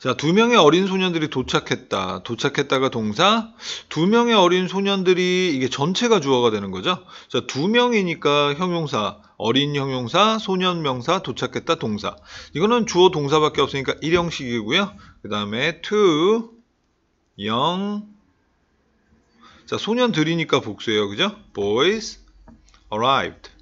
자, 두 명의 어린 소년들이 도착했다. 도착했다가 동사. 두 명의 어린 소년들이 이게 전체가 주어가 되는 거죠. 자, 두 명이니까 형용사, 어린 형용사, 소년 명사, 도착했다 동사. 이거는 주어 동사밖에 없으니까 일형식이고요. 그다음에 to 영 자, 소년들이니까 복수예요. 그죠? boys arrived.